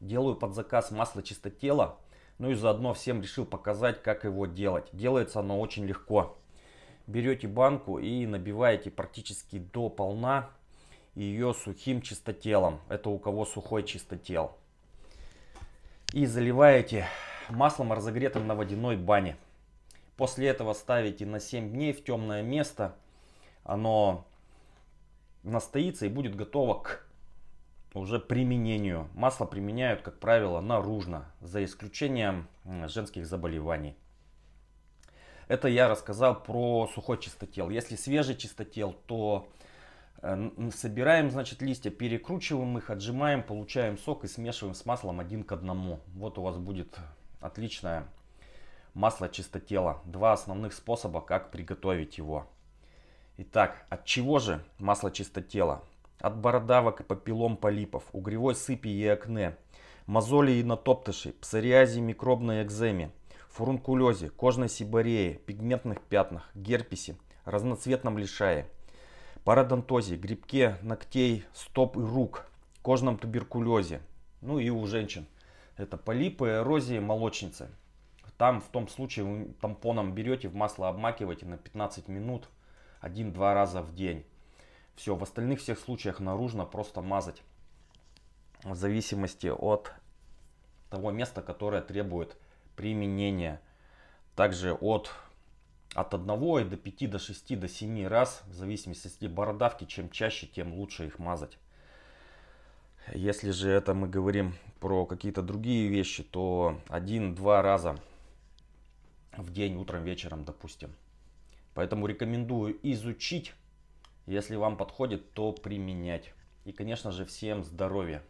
Делаю под заказ масло чистотела. Ну и заодно всем решил показать, как его делать. Делается оно очень легко. Берете банку и набиваете практически до полна ее сухим чистотелом. Это у кого сухой чистотел. И заливаете маслом, разогретым на водяной бане. После этого ставите на 7 дней в темное место. Оно настоится и будет готово к уже применению. Масло применяют, как правило, наружно, за исключением женских заболеваний. Это я рассказал про сухой чистотел. Если свежий чистотел, то э, собираем, значит, листья, перекручиваем их, отжимаем, получаем сок и смешиваем с маслом один к одному. Вот у вас будет отличное масло чистотела. Два основных способа, как приготовить его. Итак, от чего же масло чистотела? От бородавок и попилом полипов, угревой сыпи и акне, мозолей и натоптышей, псориазе и микробной экземе, фурункулезе, кожной сибореи, пигментных пятнах, герпесе, разноцветном лишае, парадонтозе, грибке ногтей, стоп и рук, кожном туберкулезе. Ну и у женщин. Это полипы, эрозии, молочницы. Там в том случае вы тампоном берете, в масло обмакиваете на 15 минут, 1-2 раза в день. Все, в остальных всех случаях наружно просто мазать. В зависимости от того места, которое требует применения. Также от, от 1 до 5, до 6, до 7 раз, в зависимости от бородавки, чем чаще, тем лучше их мазать. Если же это мы говорим про какие-то другие вещи, то один-два раза в день, утром, вечером, допустим. Поэтому рекомендую изучить если вам подходит, то применять. И, конечно же, всем здоровья!